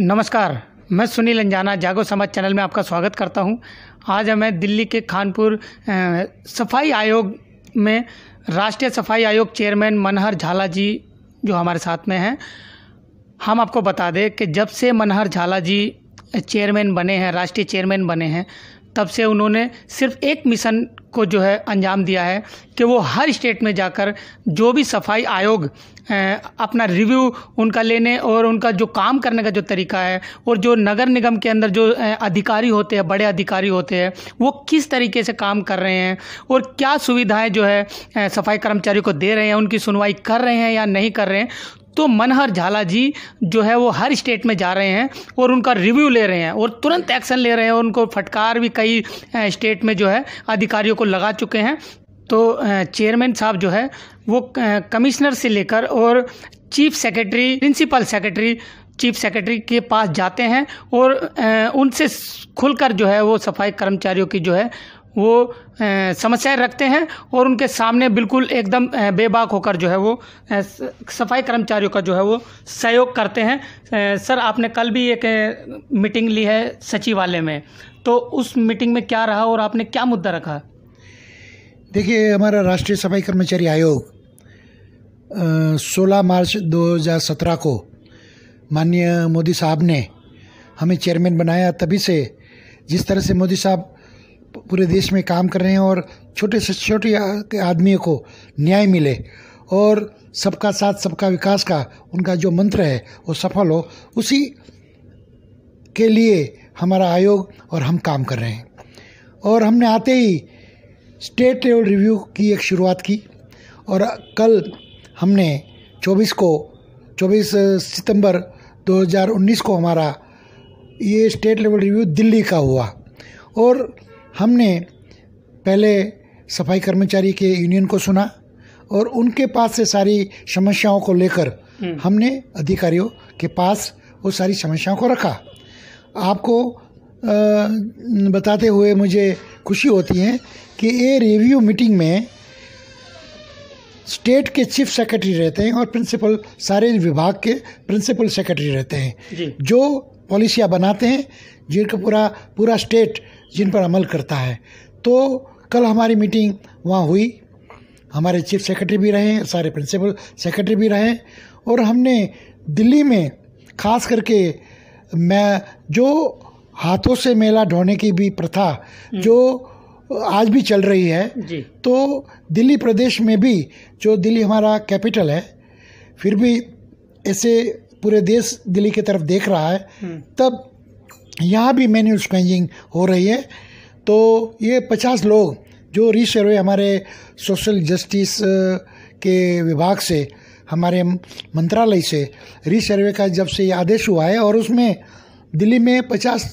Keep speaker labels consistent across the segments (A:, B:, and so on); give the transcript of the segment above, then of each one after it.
A: नमस्कार मैं सुनील अंजाना जागो समाज चैनल में आपका स्वागत करता हूं। आज हमें दिल्ली के खानपुर सफाई आयोग में राष्ट्रीय सफाई आयोग चेयरमैन मनहर झाला जी जो हमारे साथ में हैं हम आपको बता दें कि जब से मनहर झाला जी चेयरमैन बने हैं राष्ट्रीय चेयरमैन बने हैं तब से उन्होंने सिर्फ एक मिशन को जो है अंजाम दिया है कि वो हर स्टेट में जाकर जो भी सफाई आयोग अपना रिव्यू उनका लेने और उनका जो काम करने का जो तरीका है और जो नगर निगम के अंदर जो अधिकारी होते हैं बड़े अधिकारी होते हैं वो किस तरीके से काम कर रहे हैं और क्या सुविधाएं जो है सफाई कर्मचारियों को दे रहे हैं उनकी सुनवाई कर रहे हैं या नहीं कर रहे हैं तो मनहर झाला जी जो है वो हर स्टेट में जा रहे हैं और उनका रिव्यू ले रहे हैं और तुरंत एक्शन ले रहे हैं और उनको फटकार भी कई स्टेट में जो है अधिकारियों को लगा चुके हैं तो चेयरमैन साहब जो है वो कमिश्नर से लेकर और chief secretary principal secretary chief secretary के पास जाते हैं और उनसे खुलकर जो है वो सफाई कर्मचारियों की जो है वो समस्याएं रखते हैं और उनके सामने बिल्कुल एकदम बेबाक होकर जो है वो सफाई कर्मचारियों का जो है वो सहयोग करते हैं सर आपने कल भी एक मीटिंग ली है सचिवालय में तो उस मीटिंग में क्या रहा और आपने क्या मुद्दा रखा
B: देखिए हमारा राष्ट्रीय सफाई कर्मचारी आयोग सोलह मार्च 2017 को माननीय मोदी साहब ने हमें चेयरमैन बनाया तभी से जिस तरह से मोदी साहब पूरे देश में काम कर रहे हैं और छोटे से छोटे आदमियों को न्याय मिले और सबका साथ सबका विकास का उनका जो मंत्र है वो सफल हो उसी के लिए हमारा आयोग और हम काम कर रहे हैं और हमने आते ही स्टेट लेवल रिव्यू की एक शुरुआत की और कल हमने 24 को 24 सितंबर 2019 को हमारा ये स्टेट लेवल रिव्यू दिल्ली का हुआ और हमने पहले सफाई कर्मचारी के यूनियन को सुना और उनके पास से सारी समस्याओं को लेकर हम्म। हमने अधिकारियों के पास वो सारी समस्याओं को रखा आपको आ, बताते हुए मुझे खुशी होती है कि ये रिव्यू मीटिंग में स्टेट के चीफ सेक्रेटरी रहते हैं और प्रिंसिपल सारे विभाग के प्रिंसिपल सेक्रेटरी रहते हैं जो पॉलिसियाँ बनाते हैं जिनका पूरा पूरा स्टेट जिन पर अमल करता है तो कल हमारी मीटिंग वहाँ हुई हमारे चीफ सेक्रेटरी भी रहे सारे प्रिंसिपल सेक्रेटरी भी रहे और हमने दिल्ली में खास करके मैं जो हाथों से मेला ढोने की भी प्रथा हम्म। जो आज भी चल रही है तो दिल्ली प्रदेश में भी जो दिल्ली हमारा कैपिटल है फिर भी ऐसे पूरे देश दिल्ली की तरफ देख रहा है हम्म। तब यहाँ भी मैन्यूल स्पेंजिंग हो रही है तो ये पचास लोग जो रीशर सर्वे हमारे सोशल जस्टिस के विभाग से हमारे मंत्रालय से सर्वे का जब से ये आदेश हुआ है और उसमें दिल्ली में पचास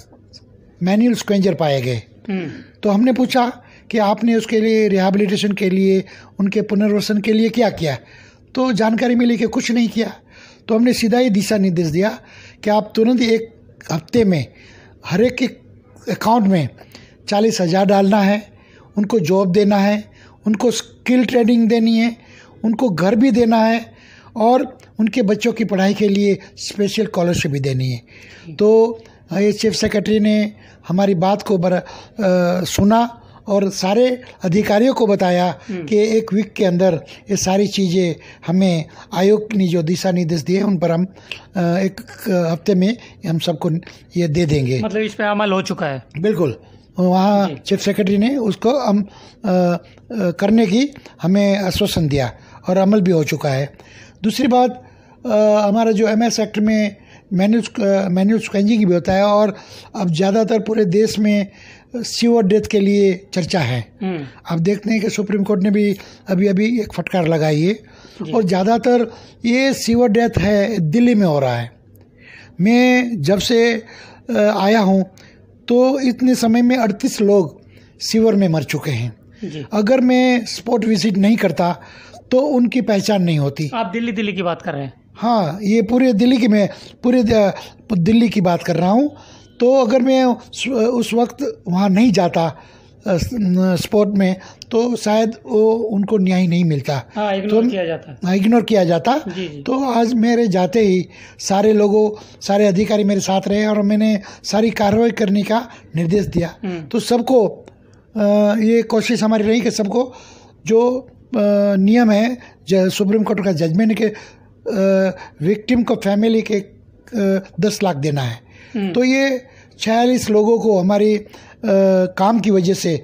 B: मैनुअल स्क्वेंजर पाए गए हम्म। तो हमने पूछा कि आपने उसके लिए रिहैबिलिटेशन के लिए उनके पुनर्वसन के लिए क्या किया तो जानकारी मिली कि कुछ नहीं किया तो हमने सीधा ही दिशा निर्देश दिया कि आप तुरंत एक हफ्ते में हर एक अकाउंट में चालीस हज़ार डालना है उनको जॉब देना है उनको स्किल ट्रेनिंग देनी है उनको घर भी देना है और उनके बच्चों की पढ़ाई के लिए स्पेशल स्कॉलरशिप भी देनी है तो ये चीफ सेक्रेटरी ने हमारी बात को बर, आ, सुना और सारे अधिकारियों को बताया हम्म। कि एक वीक के अंदर ये सारी चीज़ें हमें आयोग ने जो दिशा निर्देश दिए उन पर हम एक हफ्ते में हम सबको ये दे देंगे
A: मतलब इस पर अमल हो चुका है बिल्कुल
B: वहाँ चीफ सेक्रेटरी ने उसको हम करने की हमें आश्वासन दिया और अमल भी हो चुका है दूसरी बात हमारा जो एम एक्ट में मैन्यू मैन्यू स्कैंजिंग भी होता है और अब ज़्यादातर पूरे देश में सीवर डेथ के लिए चर्चा है अब हम्म। देखते हैं कि सुप्रीम कोर्ट ने भी अभी अभी एक फटकार लगाई है और ज़्यादातर ये सीवर डेथ है दिल्ली में हो रहा है मैं जब से आया हूँ तो इतने समय में अड़तीस लोग सीवर में मर चुके
A: हैं
B: अगर मैं स्पॉट विजिट नहीं करता तो उनकी पहचान नहीं होती
A: आप दिल्ली दिल्ली की बात कर रहे हैं
B: हाँ ये पूरे दिल्ली की मैं पूरे दिल्ली की बात कर रहा हूँ तो अगर मैं उस वक्त वहाँ नहीं जाता स्पोर्ट में तो शायद वो उनको न्याय नहीं मिलता
A: इग्नोर हाँ, तो, किया
B: जाता इग्नोर हाँ, किया जाता जी, जी। तो आज मेरे जाते ही सारे लोगों सारे अधिकारी मेरे साथ रहे और मैंने सारी कार्रवाई करने का निर्देश दिया हम्म। तो सबको ये कोशिश हमारी रही कि सबको जो नियम है सुप्रीम कोर्ट का जजमेंट के विक्टिम को फैमिली के दस लाख देना है हम्म। तो ये छियालीस लोगों को हमारी काम की वजह से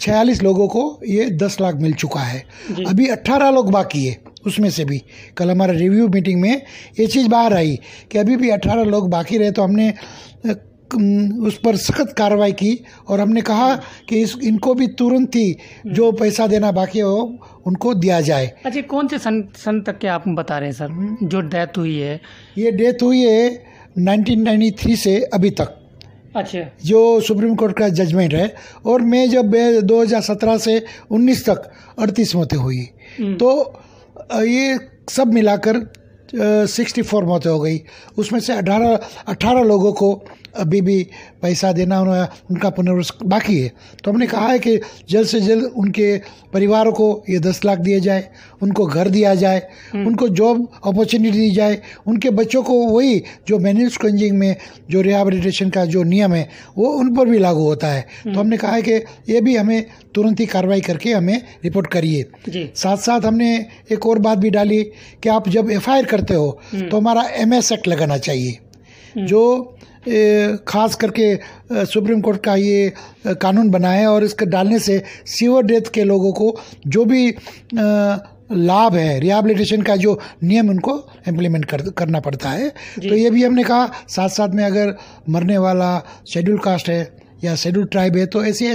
B: छियालीस लोगों को ये दस लाख मिल चुका है अभी अट्ठारह लोग बाकी है उसमें से भी कल हमारे रिव्यू मीटिंग में ये चीज़ बाहर आई कि अभी भी अट्ठारह लोग बाकी रहे तो हमने उस पर सख्त कार्रवाई की और हमने कहा कि इस इनको भी तुरंत ही जो पैसा देना बाकी हो उनको दिया जाए
A: अच्छा कौन से सन सन तक के आप बता रहे हैं सर हम्म। जो डेथ हुई है ये डेथ हुई है 1993 से अभी तक अच्छा
B: जो सुप्रीम कोर्ट का जजमेंट है और मैं जब 2017 से 19 तक अड़तीस मौतें हुई हम्म। तो ये सब मिलाकर सिक्सटी फोर मौतें हो गई उसमें से अठारह अठारह लोगों को अभी भी पैसा देना उनका पुनर्वस बाकी है तो हमने कहा है कि जल्द से जल्द उनके परिवारों को ये दस लाख दिए जाए उनको घर दिया जाए हम्म। उनको जॉब अपॉर्चुनिटी दी जाए उनके बच्चों को वही जो मैनुअल स्कंजिंग में जो रिहाबिलिटेशन का जो नियम है वो उन पर भी लागू होता है हम्म। तो हमने कहा है कि ये भी हमें तुरंत ही कार्रवाई करके हमें रिपोर्ट करिए साथ साथ हमने एक और बात भी डाली कि आप जब एफ करते हो हम्म। तो हमारा एम एक्ट लगाना चाहिए जो ख़ास करके सुप्रीम कोर्ट का ये कानून बनाए और इसके डालने से सीवर डेथ के लोगों को जो भी लाभ है रिहाबिलिटेशन का जो नियम उनको इम्प्लीमेंट कर, करना पड़ता है तो ये भी हमने कहा साथ साथ में अगर मरने वाला शेड्यूल कास्ट है या शेड्यूल ट्राइब है तो ऐसी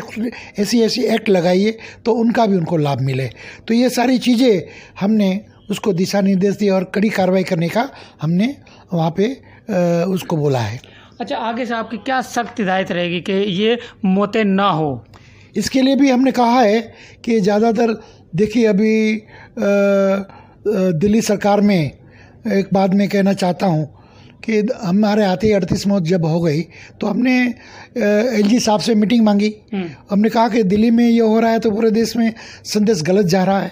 B: ऐसी ऐसी एक्ट लगाइए तो उनका भी उनको लाभ मिले तो ये सारी चीज़ें हमने उसको दिशा निर्देश दिए और कड़ी कार्रवाई करने का हमने वहाँ पे उसको बोला है
A: अच्छा आगे से आपकी क्या सख्त हिदायत रहेगी कि ये मौतें ना हो इसके लिए भी हमने कहा है
B: कि ज़्यादातर देखिए अभी दिल्ली सरकार में एक बात मैं कहना चाहता हूँ कि हमारे आते ही अड़तीस मौत जब हो गई तो हमने एल जी साहब से मीटिंग मांगी हम्म। हमने कहा कि दिल्ली में ये हो रहा है तो पूरे देश में संदेश गलत जा रहा है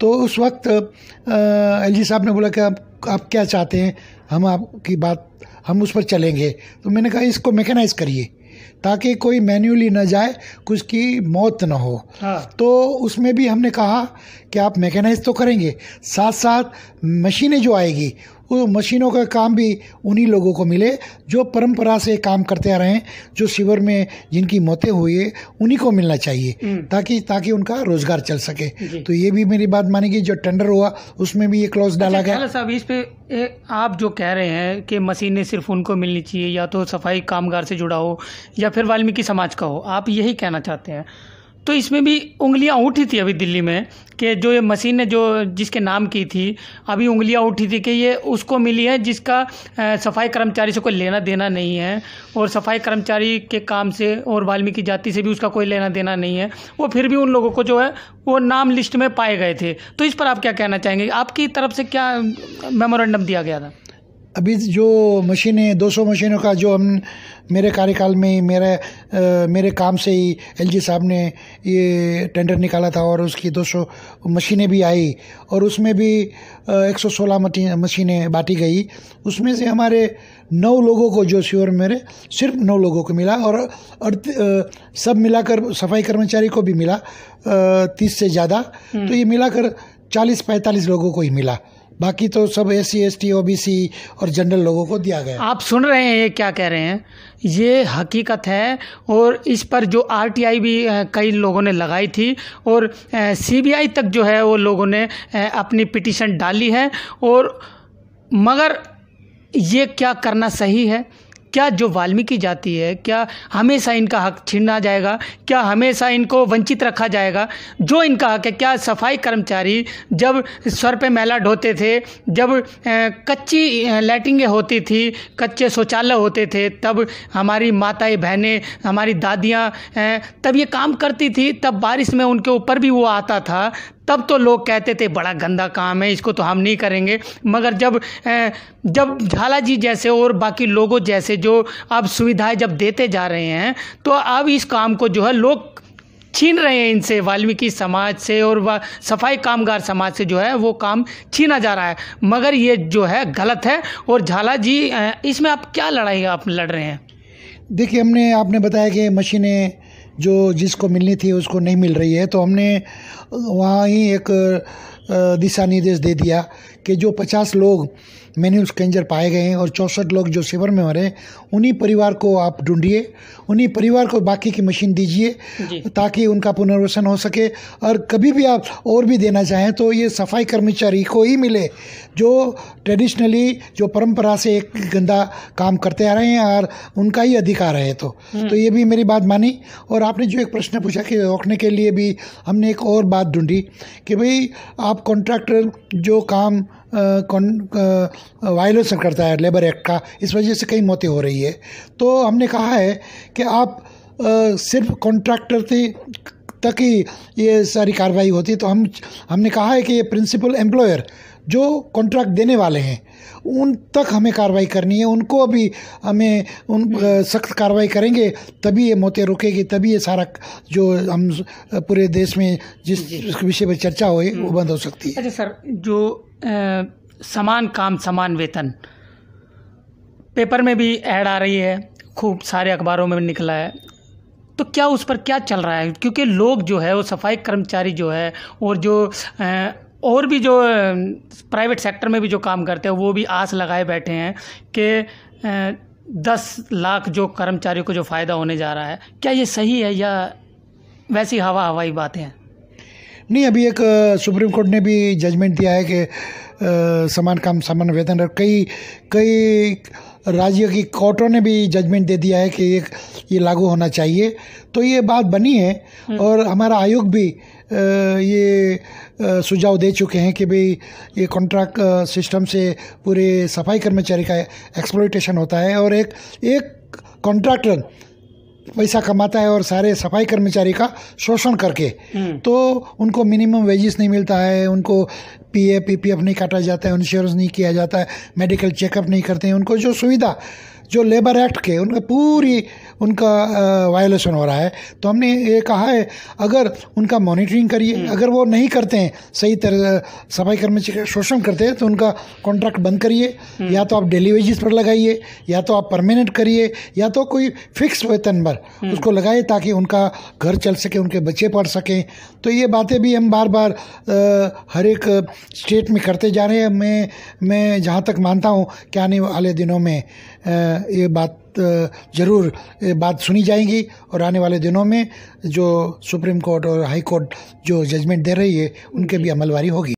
B: तो उस वक्त एल जी साहब ने बोला कि आप, आप क्या चाहते हैं हम आपकी बात हम उस पर चलेंगे तो मैंने कहा इसको मैकेनाइज करिए ताकि कोई मैन्युअली ना जाए कुछ की मौत ना हो हाँ। तो उसमें भी हमने कहा कि आप मैकेनाइज तो करेंगे साथ साथ मशीनें जो आएगी वो मशीनों का काम भी उन्हीं लोगों को मिले जो परंपरा से काम करते आ रहे हैं जो शिविर में जिनकी मौतें हुई है उन्हीं को मिलना चाहिए हम्म। ताकि ताकि उनका रोजगार चल सके तो ये भी मेरी बात मानेगी जो टेंडर हुआ उसमें भी ये क्लॉज डाला अच्छा, गया
A: साहब इस पे ए, आप जो कह रहे हैं कि मशीनें सिर्फ उनको मिलनी चाहिए या तो सफाई कामगार से जुड़ा हो या फिर वाल्मीकि समाज का हो आप यही कहना चाहते हैं तो इसमें भी उंगलियां उठी थी अभी दिल्ली में कि जो ये मशीन ने जो जिसके नाम की थी अभी उंगलियां उठी थी कि ये उसको मिली है जिसका सफाई कर्मचारी से कोई लेना देना नहीं है और सफाई कर्मचारी के काम से और वाल्मीकि जाति से भी उसका कोई लेना देना नहीं है वो फिर भी उन लोगों को जो है वो नाम लिस्ट में पाए गए थे तो इस पर आप क्या कहना चाहेंगे आपकी तरफ से क्या मेमोरेंडम दिया गया था
B: अभी जो मशीनें 200 मशीनों का जो हम मेरे कार्यकाल में मेरे आ, मेरे काम से ही जी साहब ने ये टेंडर निकाला था और उसकी 200 मशीनें भी आई और उसमें भी एक सौ सोलह मशीनें बांटी गई उसमें से हमारे नौ लोगों को जो श्योर मेरे सिर्फ नौ लोगों को मिला और अर्थ, सब मिलाकर सफाई कर्मचारी को भी मिला तीस से ज़्यादा हम्म। तो ये मिलाकर चालीस पैंतालीस लोगों को ही मिला बाकी तो सब S C
A: S T O B C और जनरल लोगों को दिया गया आप सुन रहे हैं ये क्या कह रहे हैं ये हकीकत है और इस पर जो आर टी आई भी कई लोगों ने लगाई थी और सी बी आई तक जो है वो लोगों ने अपनी पिटिशन डाली है और मगर ये क्या करना सही है क्या जो वाल्मीकि जाति है क्या हमेशा इनका हक छीना जाएगा क्या हमेशा इनको वंचित रखा जाएगा जो इनका हक है क्या सफाई कर्मचारी जब स्वर पे मैला ढोते थे जब कच्ची लैटिंगें होती थी कच्चे शौचालय होते थे तब हमारी माताएं बहनें हमारी दादियाँ तब ये काम करती थी तब बारिश में उनके ऊपर भी वो आता था तब तो लोग कहते थे बड़ा गंदा काम है इसको तो हम नहीं करेंगे मगर जब जब झाला जी जैसे और बाकी लोगों जैसे जो अब सुविधाएं जब देते जा रहे हैं तो अब इस काम को जो है लोग छीन रहे हैं इनसे वाल्मीकि समाज से और सफाई कामगार समाज से जो है वो काम छीना जा रहा है मगर ये जो है गलत है और झाला जी इसमें आप क्या लड़ाई आप लड़ रहे हैं देखिए
B: हमने आपने बताया कि मशीनें जो जिसको मिलनी थी उसको नहीं मिल रही है तो हमने वहाँ ही एक दिशा निर्देश दे दिया कि जो 50 लोग मेन्यू स्कैंजर पाए गए हैं और चौंसठ लोग जो सेवर में मरे उन्हीं परिवार को आप ढूंढिए उन्हीं परिवार को बाकी की मशीन दीजिए ताकि उनका पुनर्वसन हो सके और कभी भी आप और भी देना चाहें तो ये सफाई कर्मचारी को ही मिले जो ट्रेडिशनली जो परंपरा से एक गंदा काम करते आ रहे हैं और उनका ही अधिकार है तो हम्म। तो ये भी मेरी बात मानी और आपने जो एक प्रश्न पूछा कि रोकने के लिए भी हमने एक और बात ढूंढी कि भाई आप कॉन्ट्रैक्टर जो काम वायलेशन करता है लेबर एक्ट का इस वजह से कई मौतें हो रही है तो हमने कहा है कि आप आ, सिर्फ कॉन्ट्रैक्टर से तक ही ये सारी कार्रवाई होती है तो हम हमने कहा है कि ये प्रिंसिपल एम्प्लॉयर जो कॉन्ट्रैक्ट देने वाले हैं उन तक हमें कार्रवाई करनी है उनको अभी हमें उन सख्त कार्रवाई करेंगे तभी ये मौतें रुकेगी तभी ये सारा जो हम पूरे देश में
A: जिस विषय
B: पर चर्चा हो वो हम्म। बंद हो सकती
A: है अच्छा सर जो आ, समान काम समान वेतन पेपर में भी ऐड आ रही है खूब सारे अखबारों में निकला है तो क्या उस पर क्या चल रहा है क्योंकि लोग जो है वो सफाई कर्मचारी जो है और जो और भी जो प्राइवेट सेक्टर में भी जो काम करते हैं वो भी आस लगाए बैठे हैं कि दस लाख जो कर्मचारियों को जो फ़ायदा होने जा रहा है क्या ये सही है या वैसी हवा हवाई बातें हैं
B: नहीं अभी एक सुप्रीम कोर्ट ने भी जजमेंट दिया है कि समान काम समान वेतन और कई कई राज्य की कोर्टों ने भी जजमेंट दे दिया है कि ये ये लागू होना चाहिए तो ये बात बनी है हम्म। और हमारा आयोग भी ये सुझाव दे चुके हैं कि भाई ये कॉन्ट्रैक्ट सिस्टम से पूरे सफाई कर्मचारी का एक्सप्लोइटेशन होता है और एक एक कॉन्ट्रैक्टर पैसा कमाता है और सारे सफाई कर्मचारी का शोषण करके हम्म। तो उनको मिनिमम वेजेस नहीं मिलता है उनको P A P P F नहीं काटा जाता है इंश्योरेंस नहीं किया जाता है मेडिकल चेकअप नहीं करते हैं उनको जो सुविधा जो लेबर एक्ट के उनका पूरी उनका वायोलेशन हो रहा है तो हमने ये कहा है अगर उनका मॉनिटरिंग करिए हम्म। अगर वो नहीं करते हैं सही तरह सफाई कर्मचारी शोषण करते हैं तो उनका कॉन्ट्रैक्ट बंद करिए हम्म। या तो आप डेली वेजिस पर लगाइए या तो आप परमानेंट करिए या तो कोई फिक्स वेतन पर हम्म। उसको लगाइए ताकि उनका घर चल सके उनके बच्चे पढ़ सकें तो ये बातें भी हम बार बार हर एक स्टेट में करते जा रहे हैं मैं मैं जहाँ तक मानता हूँ कि आने वाले दिनों में ये बात ज़रूर बात सुनी जाएगी और आने वाले दिनों में जो सुप्रीम कोर्ट और हाई कोर्ट जो जजमेंट दे रही है उनके भी अमलवारी होगी